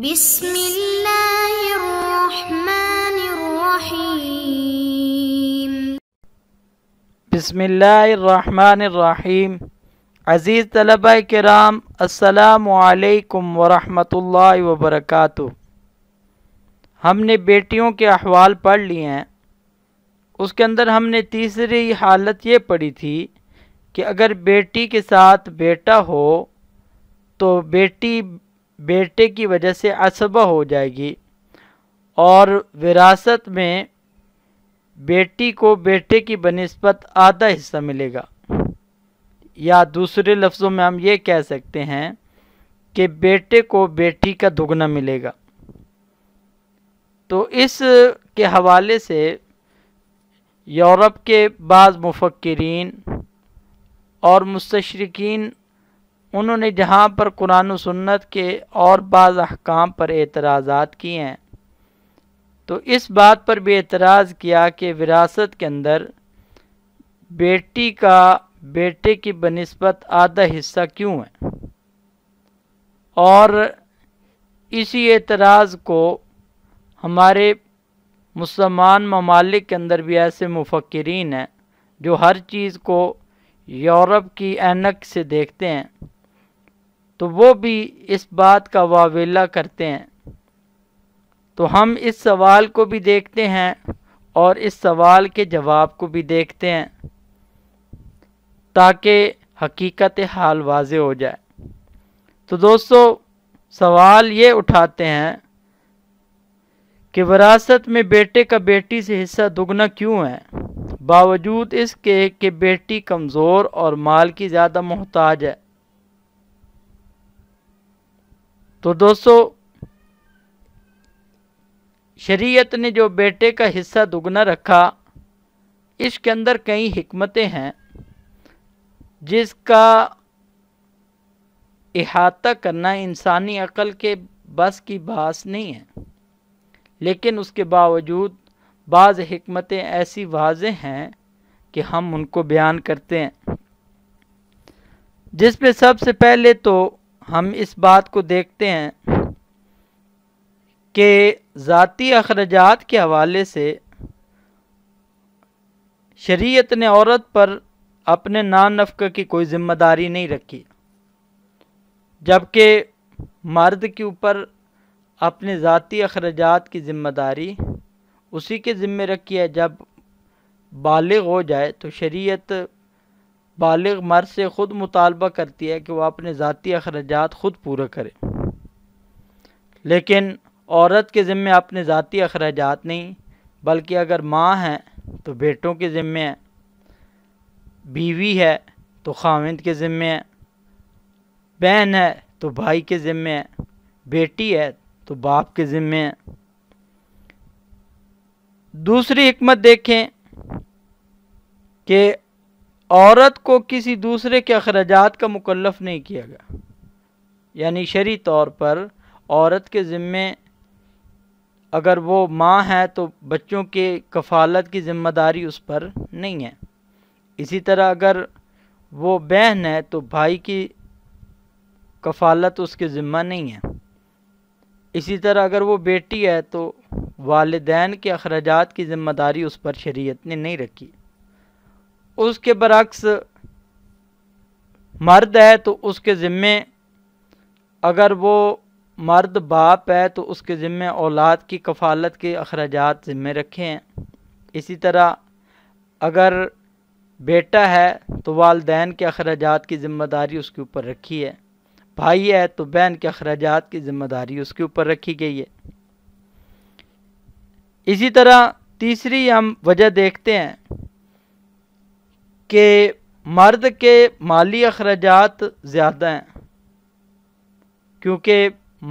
بسم الله الرحمن الرحيم بسم الله الرحمन الرحيم अज़ीज़ तलबा कराम असलकम वरहमतुल्लाहि वबरकatuh हमने बेटियों के अहवाल पढ़ लिए हैं उसके अंदर हमने तीसरी हालत ये पढ़ी थी कि अगर बेटी के साथ बेटा हो तो बेटी बेटे की वजह से असबा हो जाएगी और विरासत में बेटी को बेटे की बनस्बत आधा हिस्सा मिलेगा या दूसरे लफ्ज़ों में हम ये कह सकते हैं कि बेटे को बेटी का दुगना मिलेगा तो इस के हवाले से यूरोप के बाद मुफक्रीन और मुस्तरकिन उन्होंने जहाँ पर कुरान सन्नत के और बाज़ अहकाम पर एतराज़ा किए हैं तो इस बात पर भी एतराज़ किया कि विरासत के अंदर बेटी का बेटे की बनस्बत आधा हिस्सा क्यों है और इसी एतराज़ को हमारे मुसलमान ममालिक के अंदर भी ऐसे मुफक्रीन हैं जो हर चीज़ को यूरोप की एनक से देखते हैं तो वो भी इस बात का वावेला करते हैं तो हम इस सवाल को भी देखते हैं और इस सवाल के जवाब को भी देखते हैं ताकि हकीकत हाल वाज हो जाए तो दोस्तों सवाल ये उठाते हैं कि वरासत में बेटे का बेटी से हिस्सा दुगना क्यों है बावजूद इसके कि बेटी कमज़ोर और माल की ज़्यादा मोहताज है तो दोस्तों शरीयत ने जो बेटे का हिस्सा दुगना रखा इसके अंदर कई हमतें हैं जिसका अहाता करना इंसानी अकल के बस की बास नहीं है लेकिन उसके बावजूद बाज़ हमतें ऐसी वाज हैं कि हम उनको बयान करते हैं जिसमें सबसे पहले तो हम इस बात को देखते हैं कि ज़ाती अखराजात के हवाले से शरीयत ने औरत पर अपने नफ़ की कोई ज़िम्मेदारी नहीं रखी जबकि मर्द के ऊपर अपने ज़ाती अखराजात की ज़िम्मेदारी उसी के ज़िम्मे रखी है जब बालग हो जाए तो शरीयत बालग मर्द से ख़ुद मुतालबा करती है कि वह अपने ज़ाती अखराज ख़ुद पूरे करे लेकिन औरत के ज़िम्मे अपने ज़ाती अखराज नहीं बल्कि अगर माँ हैं तो बेटों के ज़िम्मे है बीवी है तो खाविंद के ज़िम्मे है बहन है तो भाई के ज़िम्मे है बेटी है तो बाप के ज़िम्मे है दूसरी हमत देखें कि औरत को किसी दूसरे के अखराज का मुकलफ नहीं किया गया यानी शरी तौर पर औरत के ज़िम्मे अगर वो माँ है तो बच्चों के कफालत की ज़िम्मेदारी उस पर नहीं है इसी तरह अगर वो बहन है तो भाई की कफालत उसके ज़िम्मा नहीं है इसी तरह अगर वो बेटी है तो वालदान के अखराज की ज़िम्मेदारी उस पर शरीयत ने नहीं रखी उसके बरक्स मर्द है तो उसके ज़िम्मे अगर वो मर्द बाप है तो उसके ज़िम्मे औलाद की कफ़ालत के अखराज ज़िम्मे रखे हैं इसी तरह अगर बेटा है तो वालदेन के अखराज की ज़िम्मेदारी उसके ऊपर रखी है भाई है तो बहन के अखराज की ज़िम्मेदारी उसके ऊपर रखी गई है इसी तरह तीसरी हम वजह देखते हैं कि मर्द के माली अखराज ज़्यादा हैं क्योंकि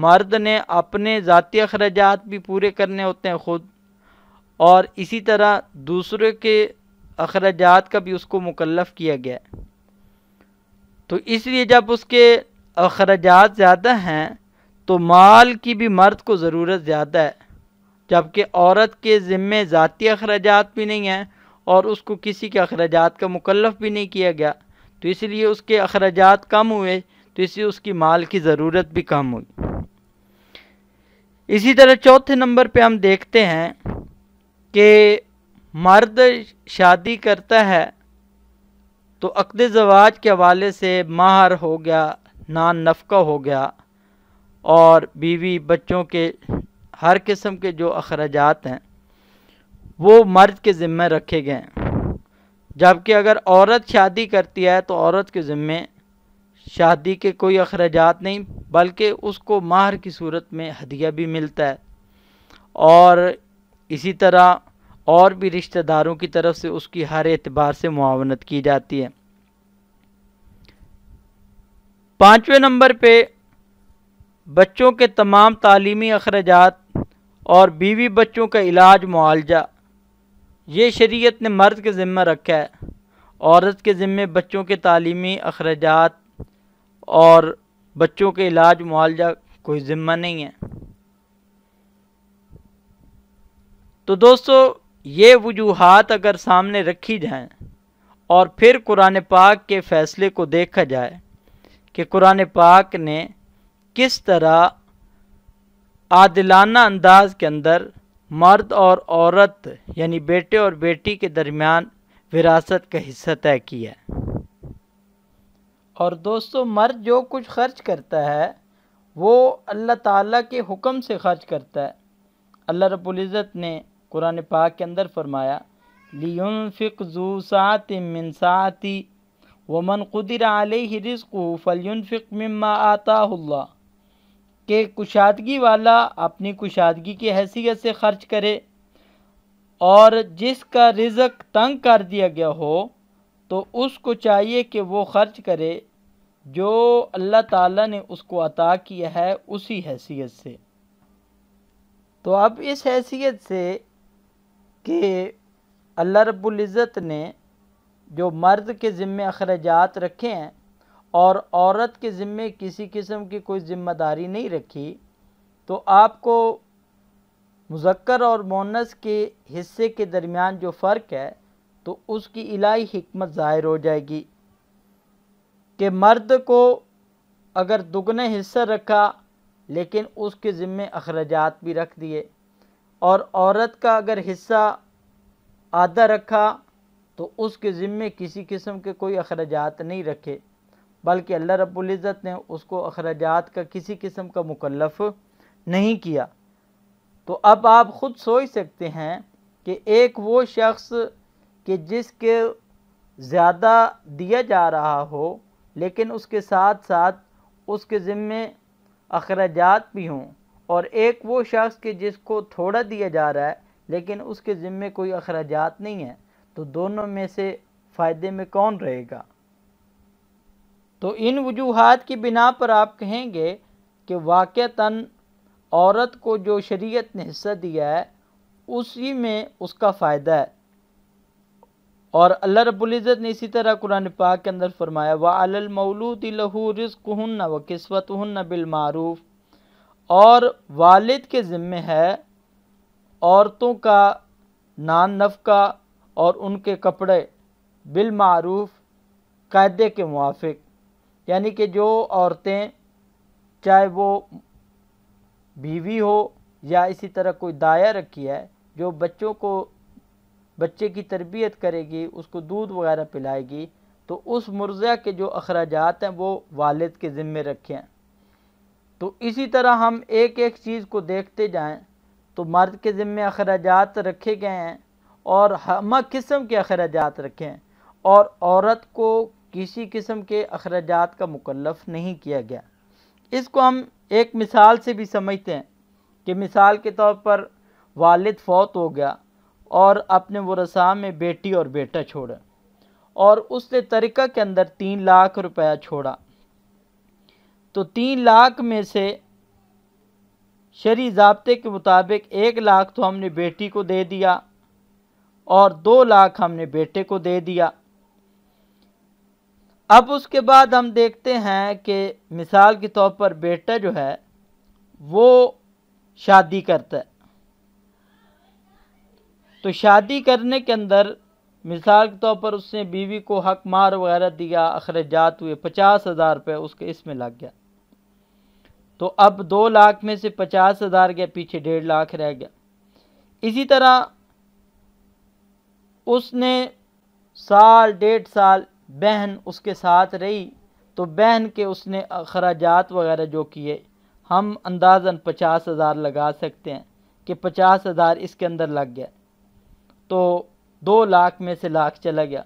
मर्द ने अपने ज़ाती अखराज भी पूरे करने होते हैं ख़ुद और इसी तरह दूसरे के अखराज का भी उसको मुकलफ किया गया है तो इसलिए जब उसके अखराज ज़्यादा हैं तो माल की भी मर्द को ज़रूरत ज़्यादा है जबकि औरत के ज़िम्मे ज़ाती अखराज भी नहीं हैं और उसको किसी के अखराज का मुकलफ भी नहीं किया गया तो इसलिए उसके अखराज कम हुए तो इसलिए उसकी माल की ज़रूरत भी कम हुई इसी तरह चौथे नंबर पे हम देखते हैं कि मर्द शादी करता है तो अकद जवाज के हवाले से माहर हो गया नान नफका हो गया और बीवी बच्चों के हर किस्म के जो अखराज हैं वो मर्द के ज़िम्मे रखे गए हैं जबकि अगर औरत शादी करती है तो औरत के ज़िम्मे शादी के कोई अखराज नहीं बल्कि उसको माहर की सूरत में हदिया भी मिलता है और इसी तरह और भी रिश्तेदारों की तरफ से उसकी हर एतबार से मुआवनत की जाती है पाँचवें नंबर पे बच्चों के तमाम तालीमी अखराज और बीवी बच्चों का इलाज मुआलजा ये शरीयत ने मर्द के ज़िम्मे रखा है औरत के ज़िम्मे बच्चों के तालीमी अखराज और बच्चों के इलाज मुआलजा कोई ज़िम्मा नहीं है तो दोस्तों ये वजूहत अगर सामने रखी जाएं और फिर कुरान पाक के फ़ैसले को देखा जाए कि कुरान पाक ने किस तरह आदिलाना अंदाज के अंदर मर्द और औरत यानी बेटे और बेटी के दरमियान विरासत का हिस्सा तय किया और दोस्तों मर्द जो कुछ खर्च करता है वो अल्लाह ताला के हुक्म से खर्च करता है अल्लाह रबुल्ज़त ने कुरान पाक के अंदर फरमाया लियन फ़िक जू सात मिन वमन कुदिर आल रिज़ फ़लियन फ़िक मम्मा आता कि कुशादगी वाला अपनी कुशादगी की हैसियत से खर्च करे और जिसका रिज़क तंग कर दिया गया हो तो उसको चाहिए कि वो खर्च करे जो अल्लाह ताला ने उसको अता किया है उसी हैसियत से तो अब इस हैसियत से कि अल्लाह रब्बुल इज़्ज़त ने जो मर्द के ज़िम्मे अखराजात रखे हैं और औरत के ज़िम्मे किसी किस्म की कोई ज़िम्मेदारी नहीं रखी तो आपको मुजक्कर और मोनस के हिस्से के दरमियान जो फ़र्क है तो उसकी इलाही हमत ज़ाहिर हो जाएगी कि मर्द को अगर दुगने हिस्सा रखा लेकिन उसके ज़िम्मे अखराजात भी रख दिए और औरत का अगर हिस्सा आधा रखा तो उसके ज़िम्मे किसी किस्म के कोई अखराजात नहीं रखे बल्कि अल्लाह रब्ज़त ने उसको अखराजात का किसी किस्म का मुकलफ नहीं किया तो अब आप ख़ुद सोच सकते हैं कि एक वो शख्स कि जिसके ज़्यादा दिया जा रहा हो लेकिन उसके साथ साथ उसके ज़िम्मे अखराजात भी हों और एक वो शख्स कि जिसको थोड़ा दिया जा रहा है लेकिन उसके ज़िम्मे कोई अखराजात नहीं है तो दोनों में से फ़ायदे में कौन रहेगा तो इन वजूहत की बिना पर आप कहेंगे कि वाक़ता औरत को जो शरीयत ने हिस्सा दिया है उसी में उसका फ़ायदा है और अल्लाह रबुल्ज़त ने इसी तरह कुरान पाक के अंदर फरमाया व अलमौलूद लहू रिस्क न व किस्वत न बिलमारूफ़ और वालिद के ज़िम्मे है औरतों का नान नफका और उनके कपड़े बिलमारूफ़ कायदे के मुआफ़ यानी कि जो औरतें चाहे वो बीवी हो या इसी तरह कोई दाया रखी है जो बच्चों को बच्चे की तरबियत करेगी उसको दूध वगैरह पिलाएगी तो उस मुर्ज़ा के जो अखराज हैं वो वालिद के ज़िम्मे रखे हैं तो इसी तरह हम एक एक चीज़ को देखते जाएं तो मर्द के ज़िम्मे अखराज रखे गए हैं और हम किस्म के अखराज रखे हैं और औरत को किसी किस्म के अखराज का मुकलफ नहीं किया गया इसको हम एक मिसाल से भी समझते हैं कि मिसाल के तौर पर वालिद फौत हो गया और अपने वसा में बेटी और बेटा छोड़ा और उसने तरीका के अंदर तीन लाख रुपया छोड़ा तो तीन लाख में से शरी जबते के मुताबिक एक लाख तो हमने बेटी को दे दिया और दो लाख हमने बेटे को दे दिया अब उसके बाद हम देखते हैं कि मिसाल के तौर पर बेटा जो है वो शादी करता है तो शादी करने के अंदर मिसाल के तौर पर उसने बीवी को हक मार वगैरह दिया अखराजात हुए पचास हज़ार रुपये उसके इसमें लग गया तो अब दो लाख में से पचास हज़ार गया पीछे डेढ़ लाख रह गया इसी तरह उसने साल डेढ़ साल बहन उसके साथ रही तो बहन के उसने अखराज वगैरह जो किए हम अंदाजन पचास हज़ार लगा सकते हैं कि पचास हज़ार इसके अंदर लग गया तो दो लाख में से लाख चला गया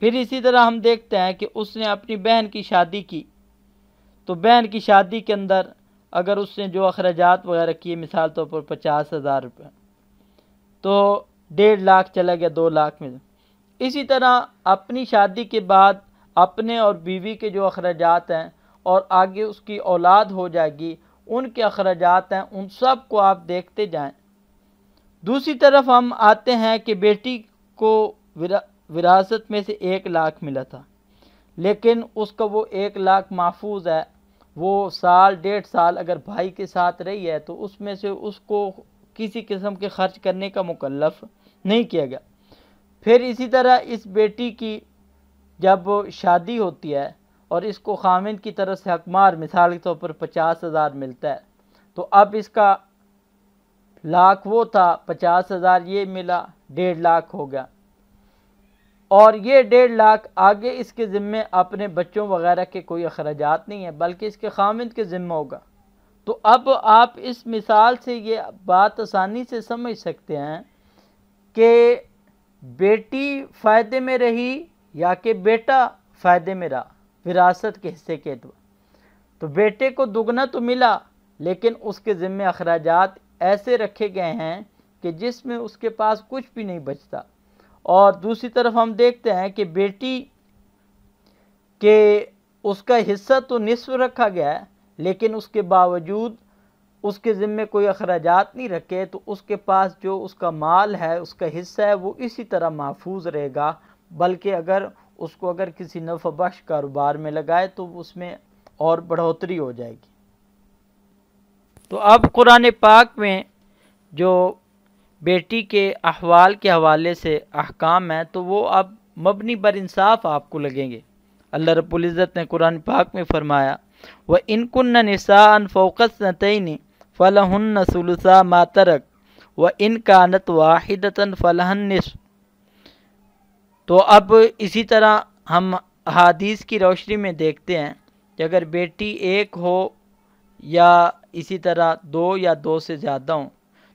फिर इसी तरह हम देखते हैं कि उसने अपनी बहन की शादी की तो बहन की शादी के अंदर अगर उसने जो अखराज वगैरह किए मिसाल तौर तो पर पचास हज़ार रुपये तो डेढ़ लाख चला गया दो लाख में इसी तरह अपनी शादी के बाद अपने और बीवी के जो अखराज हैं और आगे उसकी औलाद हो जाएगी उनके अखराज हैं उन सब को आप देखते जाएं दूसरी तरफ हम आते हैं कि बेटी को विरा, विरासत में से एक लाख मिला था लेकिन उसका वो एक लाख महफूज है वो साल डेढ़ साल अगर भाई के साथ रही है तो उसमें से उसको किसी किस्म के ख़र्च करने का मुकलफ नहीं किया गया फिर इसी तरह इस बेटी की जब शादी होती है और इसको खामिन की तरफ से हकमार मिसाल के तौर पर पचास हज़ार मिलता है तो अब इसका लाख वो था पचास हज़ार ये मिला डेढ़ लाख हो गया और ये डेढ़ लाख आगे इसके ज़िम्मे अपने बच्चों वगैरह के कोई अखराज नहीं है बल्कि इसके खामिद के ज़िम्मे होगा तो अब आप इस मिसाल से ये बात आसानी से समझ सकते हैं कि बेटी फ़ायदे में रही या कि बेटा फ़ायदे में रहा विरासत के हिस्से के तो बेटे को दुगना तो मिला लेकिन उसके ज़िम्मे अखराज ऐसे रखे गए हैं कि जिसमें उसके पास कुछ भी नहीं बचता और दूसरी तरफ हम देखते हैं कि बेटी के उसका हिस्सा तो निस्फ रखा गया है लेकिन उसके बावजूद उसके ज़िम्मे कोई अखराजात नहीं रखे तो उसके पास जो उसका माल है उसका हिस्सा है वो इसी तरह महफूज रहेगा बल्कि अगर उसको अगर किसी बख्श कारोबार में लगाए तो उसमें और बढ़ोतरी हो जाएगी तो अब कुरान पाक में जो बेटी के अहवाल के हवाले से अहकाम हैं तो वो अब मबनी बर इंसाफ आपको लगेंगे अल्लाह रबुल्ज़त ने कुरान पाक में फरमाया व इनकुन नसा फ़ोकस नतनी फ़लहन सलसा मातरक व इन कानत वाहिदतन फ़लहनस तो अब इसी तरह हम अहादीस की रोशनी में देखते हैं कि अगर बेटी एक हो या इसी तरह दो या दो से ज़्यादा हों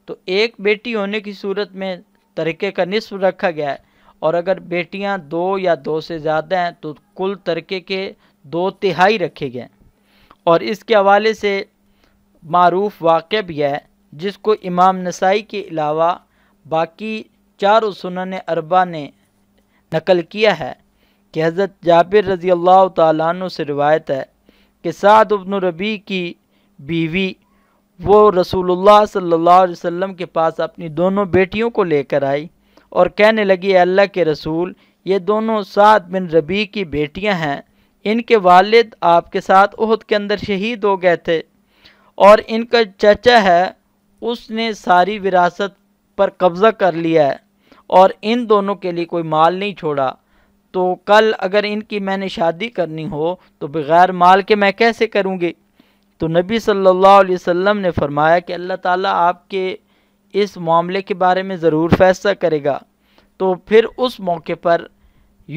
तो एक बेटी होने की सूरत में तरीके का निसफ रखा गया है और अगर बेटियां दो या दो से ज़्यादा हैं तो कुल तरीके के दो तिहाई रखे गए और इसके हवाले से मरूफ वाक़ भी है जिसको इमाम नसाई के अलावा बाकी चारों सुनन अरबा ने नकल किया है कि हज़रत जाबिर रज़ी अल्लाह तु से रिवायत है कि साद उबन रबी की बीवी वो रसूलुल्लाह सल्लल्लाहु अलैहि वसल्लम के पास अपनी दोनों बेटियों को लेकर आई और कहने लगी अल्लाह के रसूल ये दोनों साद बिन रबी की बेटियां हैं इनके वालिद आपके साथ उहद के अंदर शहीद हो गए थे और इनका चचा है उसने सारी विरासत पर कब्ज़ा कर लिया है और इन दोनों के लिए कोई माल नहीं छोड़ा तो कल अगर इनकी मैंने शादी करनी हो तो बग़ैर माल के मैं कैसे करूँगी तो नबी सल्लल्लाहु अलैहि वसल्लम ने फरमाया कि अल्लाह ताला आपके इस मामले के बारे में ज़रूर फैसला करेगा तो फिर उस मौके पर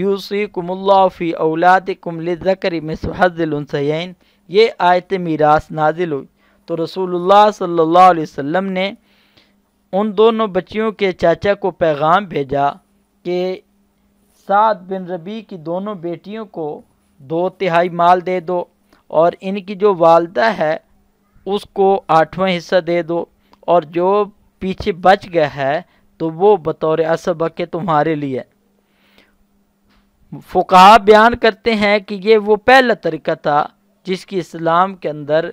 यूसी कुमल्लाफ़ी औलाद कुमल ज़कर में हज़िलसैन ये आयत मीरास नाजिल हुई तो रसूलुल्लाह सल्लल्लाहु अलैहि वसल्लम ने उन दोनों बच्चियों के चाचा को पैगाम भेजा कि साद बिन रबी की दोनों बेटियों को दो तिहाई माल दे दो और इनकी जो वालदा है उसको आठवां हिस्सा दे दो और जो पीछे बच गया है तो वो बतौर असबक के तुम्हारे लिए फ़ुका बयान करते हैं कि ये वो पहला तरीका था जिसकी इस्लाम के अंदर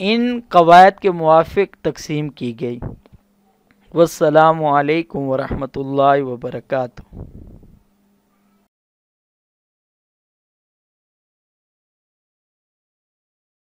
इन कवायद के मुआफ़ तकसीम की गई वालकम वरहमल वर्का